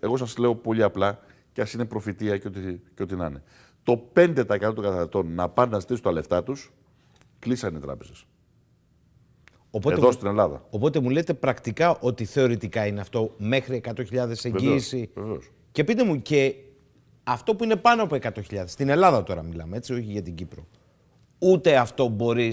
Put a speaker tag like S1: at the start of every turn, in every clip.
S1: εγώ σας λέω πολύ απλά, και ας είναι προφητεία και ό,τι, και ό,τι να είναι. Το 5% των καταναλωτών να πάνε να ζητήσουν τα λεφτά τους, κλείσανε οι τράπεζες. Οπότε Εδώ στην Ελλάδα.
S2: Οπότε μου λέτε πρακτικά ότι θεωρητικά είναι αυτό μέχρι 100.000 εγγύηση. Βεβαίως. Και πείτε μου και αυτό που είναι πάνω από 100.000. Στην Ελλάδα τώρα μιλάμε, έτσι, όχι για την Κύπρο. Ούτε αυτό μπορείς.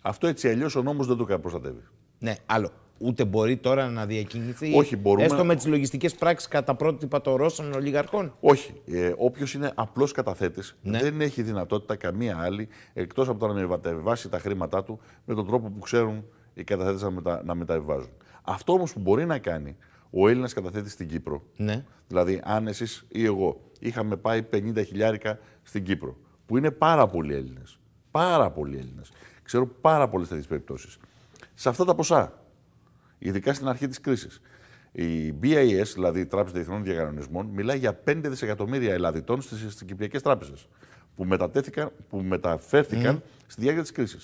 S2: Αυτό έτσι αλλιώς ο νόμος δεν το προστατεύει. Ναι, άλλο ούτε μπορεί τώρα να διακινηθεί. Όχι, μπορούμε... Έστω με τις λογιστικές πράξεις
S1: κατά πρότυπα των Ρώσων ολιγαρχών. Όχι. Ε, Όποιος είναι απλός καταθέτης ναι. δεν έχει δυνατότητα καμία άλλη εκτός από το να μεταβιβάσει τα χρήματά του με τον τρόπο που ξέρουν οι καταθέτες να, μετα... να μεταβιβάζουν. Αυτό όμως που μπορεί να κάνει ο Έλληνας καταθέτης στην Κύπρο. Ναι. Δηλαδή, αν εσείς ή εγώ είχαμε πάει 50 χιλιάρικα στην Κύπρο, που είναι πάρα πολλοί Έλληνες. Πάρα πολλοί Έλληνες. Ξέρω πάρα πολλές τέτοιες περιπτώσεις. Σε αυτά τα ποσά ειδικά στην αρχή της κρίσης. Η BIS, δηλαδή η Τράπεζα Διεθνών Διακανονισμών, μιλάει για 5 δισεκατομμύρια ελαδιτών στι κυπριακές τράπεζες που, που μεταφέρθηκαν στη διάρκεια της κρίσης.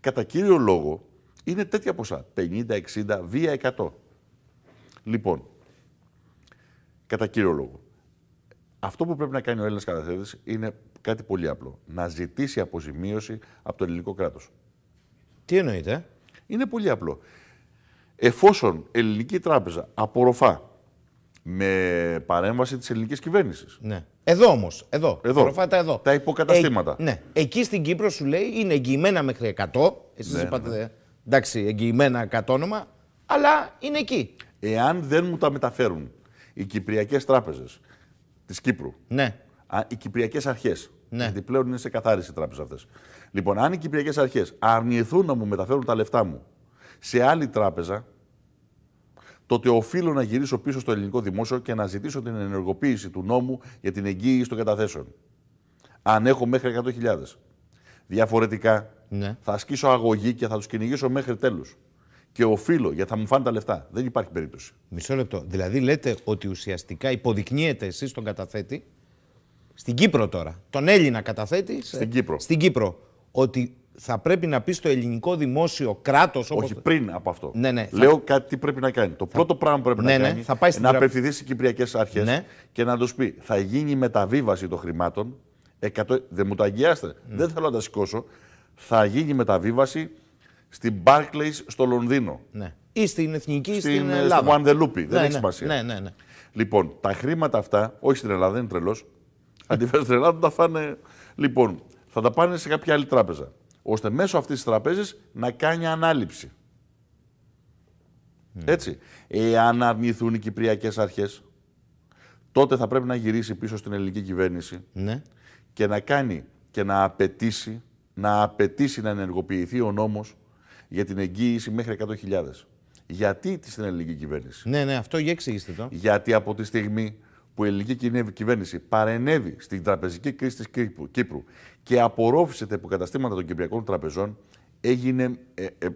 S1: Κατά κύριο λόγο είναι τέτοια ποσά. 50, 60, βία 100. Λοιπόν, κατά κύριο λόγο. Αυτό που πρέπει να κάνει ο Έλληνας καταθέτης είναι κάτι πολύ απλό. Να ζητήσει αποζημίωση από το ελληνικό κράτος. Τι εννοείται. Είναι πολύ απλό. Εφόσον η ελληνική τράπεζα απορροφά με παρέμβαση της ελληνικής κυβέρνησης. Ναι. Εδώ όμως, εδώ. εδώ. τα εδώ. Τα υποκαταστήματα. Ε, ναι.
S2: Εκεί στην Κύπρο σου λέει είναι εγγυημένα μέχρι 100. Εσείς ναι, ναι, είπατε. Ναι. Εντάξει,
S1: εγγυημένα κατόνομα, αλλά είναι εκεί. Εάν δεν μου τα μεταφέρουν οι Κυπριακές τράπεζες της Κύπρου. Ναι. οι Κυπριακές αρχές. Ναι. Γιατί πλέον είναι σε καθάριση οι τράπεζες αυτές. Λοιπόν, αν οι Κυπριακές αρχές αρνηθούν να μου μεταφέρουν τα λεφτά μου σε άλλη τράπεζα, τότε οφείλω να γυρίσω πίσω στο ελληνικό δημόσιο και να ζητήσω την ενεργοποίηση του νόμου για την εγγύηση των καταθέσεων. Αν έχω μέχρι 100.000. Διαφορετικά ναι. θα ασκήσω αγωγή και θα τους κυνηγήσω μέχρι τέλους. Και οφείλω γιατί θα μου φάνε τα λεφτά. Δεν υπάρχει περίπτωση. Μισό λεπτό. Δηλαδή λέτε ότι
S2: ουσιαστικά υποδεικνύεται εσείς τον καταθέτη. Στην Κύπρο τώρα. Τον Έλληνα καταθέτη. Στην Κύπρο. Στην Κύπρο. Ότι θα πρέπει να πεις στο ελληνικό δημόσιο κράτος. Όπως... Όχι πριν
S1: από αυτό. Ναι, ναι, Λέω κάτι τι πρέπει να κάνει. Το πρώτο πράγμα που πρέπει ναι, να κάνει θα πάει στην να απευθυνθείς στις κυπριακές αρχές ναι. και να τους πει θα γίνει μεταβίβαση των χρημάτων. Εκατο... Δεν μου τα αγγιάστε. Mm. Δεν θέλω να τα σηκώσω. Θα γίνει μεταβίβαση στην Barclays στο Λονδίνο. Ναι. Ή στην
S2: Εθνική στην, στην ε, Ελλάδα. Στην Ναι, δεν έχει ναι. σημασία. Ναι, ναι,
S1: ναι. Λοιπόν, τα χρήματα αυτά, όχι στην Ελλάδα, δεν είναι τρελός. Αντιφέρει στην Ελλάδα, τα φάνε. Λοιπόν, θα τα πάνε σε κάποια άλλη τράπεζα ώστε μέσω αυτής της τραπέζης να κάνει ανάληψη. Ναι. Έτσι. Εάν αρνηθούν οι κυπριακές αρχές, τότε θα πρέπει να γυρίσει πίσω στην ελληνική κυβέρνηση ναι. και να κάνει και να απαιτήσει, να απαιτήσει να ενεργοποιηθεί ο νόμος για την εγγύηση μέχρι 100.000. Γιατί στην ελληνική κυβέρνηση. Ναι, ναι, αυτό για εξηγήστε το. Γιατί από τη στιγμή που η ελληνική κυβέρνηση παρενέβη στην τραπεζική κρίση της Κύπρου, και απορρόφησε τα υποκαταστήματα των κυπριακών τραπεζών, έγινε, ε, ε, ε,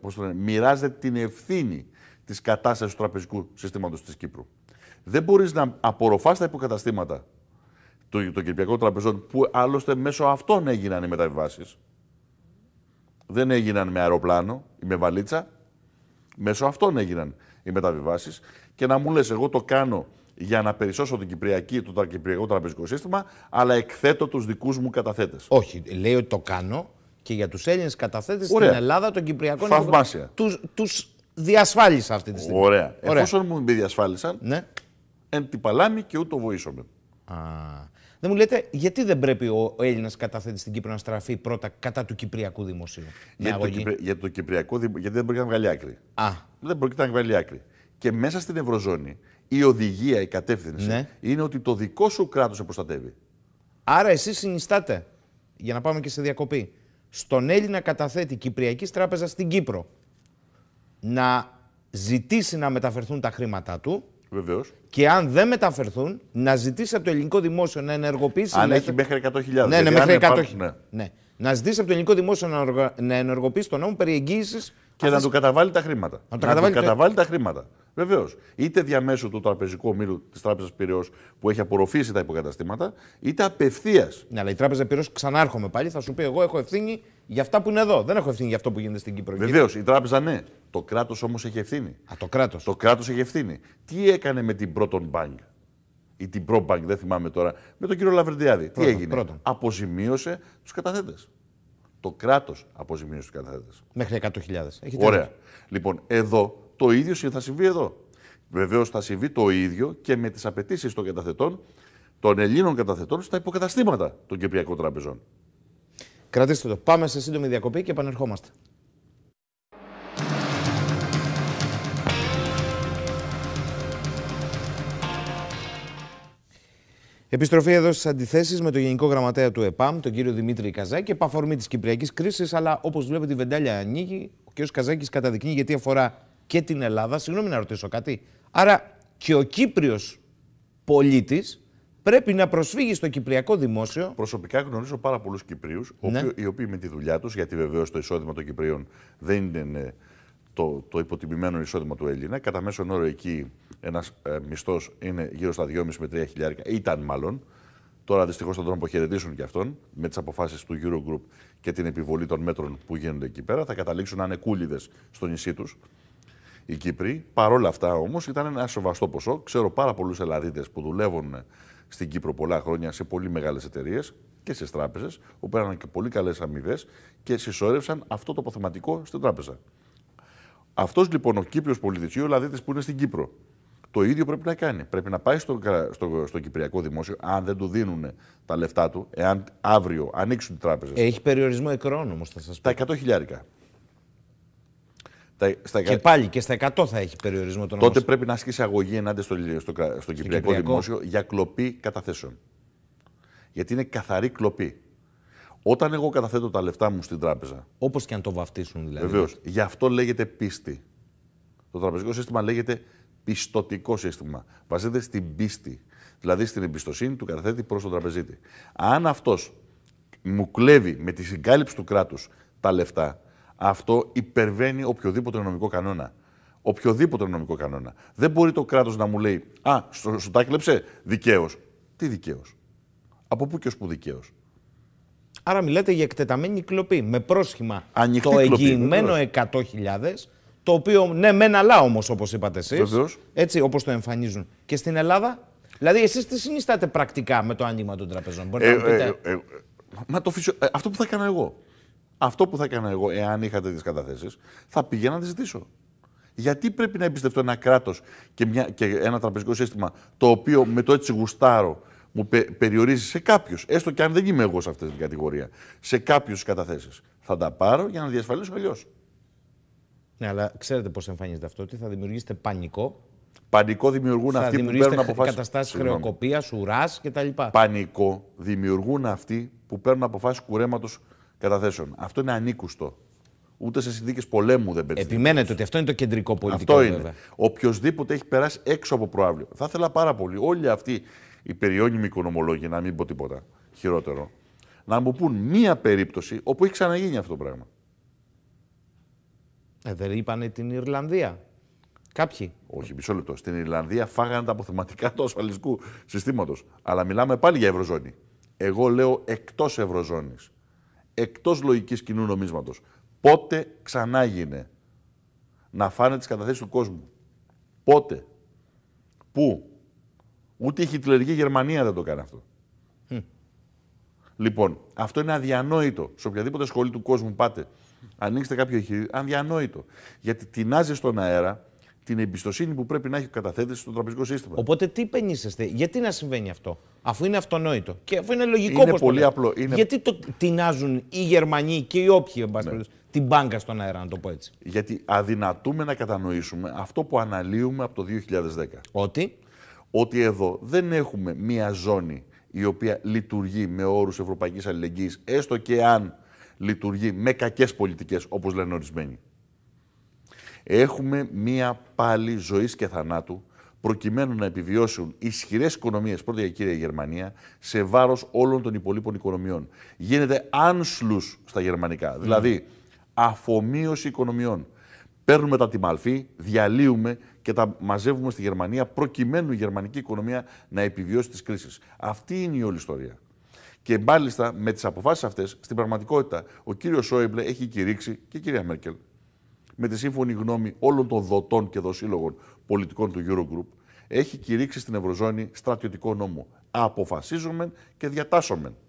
S1: πώς το, λένε, μοιράζεται την ευθύνη της κατάστασης του τραπεζικού συστήματος της Κύπρου. Δεν μπορείς να απορροφάς τα υποκαταστήματα των κυπριακών τραπεζών, που άλλωστε μέσω αυτών έγιναν οι μεταβιβάσεις. Δεν έγιναν με αεροπλάνο ή με βαλίτσα. Μέσω αυτών έγιναν οι μεταβιβάσεις. Και να μου εγώ το κάνω για να περισσώσω την Κυπριακή, το κυπριακό τραπεζικό σύστημα, αλλά εκθέτω τους δικούς μου καταθέτες. Όχι, λέει ότι το κάνω και για τους Έλληνες καταθέτες στην Ελλάδα των Κυπριακών. Θαυμάσια.
S2: Τους τους διασφάλισα αυτή τη στιγμή. Ωραία. Εφόσον
S1: μου με διασφάλισαν, ναι. εν την παλάμη και ούτω βοήσομαι. Α. Δεν μου λέτε γιατί δεν πρέπει ο
S2: Έλληνας καταθέτης στην Κύπρο να στραφεί πρώτα κατά του Κυπριακού Δημοσίου. το,
S1: για το Κυπριακό γιατί δεν πρόκειται να βγάλει άκρη. Α. Δεν πρόκειται να βγάλει άκρη. Και μέσα στην Ευρωζώνη η οδηγία, η κατεύθυνση ναι. είναι ότι το δικό σου κράτος σε προστατεύει. Άρα εσείς συνιστάτε,
S2: για να πάμε και σε διακοπή, στον Έλληνα καταθέτη Κυπριακής Τράπεζας στην Κύπρο να ζητήσει να μεταφερθούν τα χρήματά του. Βεβαίως, Και αν δεν μεταφερθούν, να ζητήσει από το ελληνικό δημόσιο να ενεργοποιήσει. Αν έχει μέχρι 100.000. Ναι, ναι μέχρι 100.000. Ναι. ναι. Να ζητήσει από το ελληνικό δημόσιο να ενεργοποιήσει το νόμο περί εγγύησης
S1: και να του καταβάλει τα χρήματα. Να, να του καταβάλει ναι. τα χρήματα. Βεβαίως. Είτε διαμέσου του τραπεζικού ομίλου της Τράπεζας Πυραιός που έχει απορροφήσει τα υποκαταστήματα, είτε απευθείας. Ναι, αλλά η Τράπεζα
S2: Πυραιός ξανάρχομαι πάλι, θα σου πει: Εγώ έχω ευθύνη για αυτά που είναι εδώ. Δεν έχω ευθύνη για αυτό που γίνεται στην Κύπρο. Βεβαίως. Η
S1: Τράπεζα ναι. Το κράτος όμως έχει ευθύνη. Α, το κράτος. Το κράτος έχει ευθύνη. Τι έκανε με την Πρώτον Bank ή την ProBank, δεν θυμάμαι τώρα, με τον κύριο Λαβρεντιάδη. Τι έγινε. Πρώτον. Αποζημίωσε τους καταθέτες. Το κράτος αποζημίωση τους καταθέτες. Μέχρι 100.000. Ωραία. Λοιπόν, εδώ το ίδιο θα συμβεί εδώ. Βεβαίως θα συμβεί το ίδιο και με τις απαιτήσεις των καταθετών, των Ελλήνων καταθετών στα υποκαταστήματα των Κυπριακών Τραπεζών.
S2: Κρατήστε το. Πάμε σε σύντομη διακοπή και επανερχόμαστε. Επιστροφή εδώ στις αντιθέσεις με τον Γενικό Γραμματέα του ΕΠΑΜ, τον κύριο Δημήτρη Καζάκη, επαφορμή της Κυπριακής κρίσης. Αλλά όπως βλέπετε, η βεντάλια ανοίγει. Ο κύριο Καζάκης καταδεικνύει γιατί αφορά και την Ελλάδα. Συγγνώμη να ρωτήσω κάτι. Άρα και ο Κύπριος πολίτης πρέπει να προσφύγει στο Κυπριακό Δημόσιο. Προσωπικά γνωρίζω
S1: πάρα πολλούς Κυπρίους, ναι. οι οποίοι με τη δουλειά τους, γιατί βεβαίως το εισόδημα των Κυπρίων δεν είναι το, το υποτιμημένο εισόδημα του Έλληνα. Κατά μέσο όρο εκεί ένας ε, μισθός είναι γύρω στα 2,5 με 3 χιλιάρικα, ήταν μάλλον. Τώρα δυστυχώς θα τον αποχαιρετήσουν και αυτόν με τις αποφάσεις του Eurogroup και την επιβολή των μέτρων που γίνονται εκεί πέρα. Θα καταλήξουν να είναι κούλιδες στο νησί τους οι Κύπροι. Παρόλα αυτά όμως ήταν ένα σοβαστό ποσό. Ξέρω πάρα πολλούς Ελλαδίτες που δουλεύουν στην Κύπρο πολλά χρόνια σε πολύ μεγάλες εταιρείες και στις τράπεζες, που πέραναν και πολύ καλές αμοιβές και συσσόρευσαν αυτό το αποθεματικό στην τράπεζα. Αυτός λοιπόν ο Κύπριος πολιτισίου, ο που είναι στην Κύπρο, το ίδιο πρέπει να κάνει. Πρέπει να πάει στο, στο, Κυπριακό Δημόσιο, αν δεν του δίνουν τα λεφτά του, εάν αύριο ανοίξουν οι τράπεζες. Έχει
S2: περιορισμό εκρών όμως, θα σας
S1: πω. Τα 100 χιλιάρικα. Και
S2: πάλι και στα 100 θα έχει περιορισμό τον Τότε όμως.
S1: πρέπει να ασκήσει αγωγή ενάντια στο, στο, Κυπριακό Δημόσιο για κλοπή καταθέσεων. Γιατί είναι καθαρή κλοπή. Όταν εγώ καταθέτω τα λεφτά μου στην τράπεζα. Όπως και αν το βαφτίσουν δηλαδή. Βεβαίως. Γι' αυτό λέγεται πίστη. Το τραπεζικό σύστημα λέγεται πιστοτικό σύστημα. Βασίζεται στην πίστη. Δηλαδή στην εμπιστοσύνη του καταθέτη προς τον τραπεζίτη. Αν αυτός μου κλέβει με τη συγκάλυψη του κράτους τα λεφτά, αυτό υπερβαίνει οποιοδήποτε νομικό κανόνα. Οποιοδήποτε νομικό κανόνα. Δεν μπορεί το κράτος να μου λέει Α, σου τα έκλεψε Δικαίως. Τι δικαίως. Από πού και ως που δικαίως.
S2: Άρα μιλάτε για εκτεταμένη κλοπή με πρόσχημα
S1: Ανοιχτή το εγγυημένο
S2: 100.000, το οποίο ναι, μεν αλλά όμως όπως είπατε εσείς. Έτσι όπως το εμφανίζουν. Και στην Ελλάδα, δηλαδή εσείς τι συνιστάτε πρακτικά με το άνοιγμα των τραπεζών. Μπορείτε ε, να μου ε, πείτε. Ε,
S1: ε, μα το φυσιο... Ε, αυτό που θα έκανα εγώ. Αυτό που θα έκανα εγώ, εάν είχα τι καταθέσεις, θα πήγαινα να τις ζητήσω. Γιατί πρέπει να εμπιστευτώ ένα κράτος και, και ένα τραπεζικό σύστημα το οποίο με το έτσι γουστάρω μου περιορίζεις σε κάποιους, έστω και αν δεν είμαι εγώ σε αυτή την κατηγορία, σε κάποιους καταθέσεις. Θα τα πάρω για να διασφαλίσω αλλιώς.
S2: Ναι, αλλά ξέρετε πώς εμφανίζεται αυτό, ότι θα δημιουργήσετε πανικό.
S1: Πανικό δημιουργούν αυτοί που παίρνουν αποφάσεις. Καταστάσεις χρεοκοπίας, ουράς κτλ. Πανικό δημιουργούν αυτοί που παίρνουν αποφάσεις κουρέματος καταθέσεων. Αυτό είναι ανίκουστο. Ούτε σε συνθήκες πολέμου δεν παίρνει. Επιμένετε ότι αυτό είναι το κεντρικό πολιτικό. Αυτό είναι. Οποιοδήποτε έχει περάσει έξω από προάβλιο. Θα ήθελα πάρα πολύ όλοι αυτοί η περιόνιμοι οικονομολόγοι, να μην πω τίποτα χειρότερο, να μου πούν μία περίπτωση όπου έχει ξαναγίνει αυτό το πράγμα. Ε, δεν είπανε την Ιρλανδία. Κάποιοι. Όχι, μισό λεπτό. Στην Ιρλανδία φάγανε τα αποθεματικά του ασφαλιστικού συστήματος. Αλλά μιλάμε πάλι για Ευρωζώνη. Εγώ λέω εκτός Ευρωζώνης. Εκτός λογικής κοινού νομίσματος. Πότε ξανά να φάνε τις καταθέσεις του κόσμου. Πότε. Πού Ούτε η χιτλερική Γερμανία δεν το κάνει αυτό. Λοιπόν, αυτό είναι αδιανόητο. Σε οποιαδήποτε σχολή του κόσμου πάτε, ανοίξτε κάποιο εγχειρίδιο, αδιανόητο. Γιατί τεινάζει στον αέρα την εμπιστοσύνη που πρέπει να έχει ο καταθέτης στο τραπεζικό σύστημα. Οπότε
S2: τι πενήσεστε, γιατί να συμβαίνει αυτό, αφού είναι αυτονόητο και αφού είναι λογικό είναι πολύ απλό. Είναι... Γιατί το τεινάζουν οι Γερμανοί και οι όποιοι, ναι. την μπάνκα στον αέρα, να το πω έτσι.
S1: Γιατί αδυνατούμε να κατανοήσουμε αυτό που αναλύουμε από το 2010. Ότι ότι εδώ δεν έχουμε μία ζώνη η οποία λειτουργεί με όρους ευρωπαϊκής αλληλεγγύης, έστω και αν λειτουργεί με κακές πολιτικές, όπως λένε ορισμένοι. Έχουμε μία πάλι ζωής και θανάτου, προκειμένου να επιβιώσουν ισχυρές οικονομίες, πρώτα για κύρια Γερμανία, σε βάρος όλων των υπολείπων οικονομιών. Γίνεται άνσλους στα γερμανικά, ναι. δηλαδή αφομοίωση οικονομιών παίρνουμε τα τιμαλφή, διαλύουμε και τα μαζεύουμε στη Γερμανία προκειμένου η γερμανική οικονομία να επιβιώσει τις κρίσεις. Αυτή είναι η όλη ιστορία. Και μάλιστα με τις αποφάσεις αυτές, στην πραγματικότητα, ο κύριος Σόιμπλε έχει κηρύξει και η κυρία Μέρκελ με τη σύμφωνη γνώμη όλων των δοτών και δοσύλλογων πολιτικών του Eurogroup, έχει κηρύξει στην Ευρωζώνη στρατιωτικό νόμο. Αποφασίζομαι και διατάσσομεν.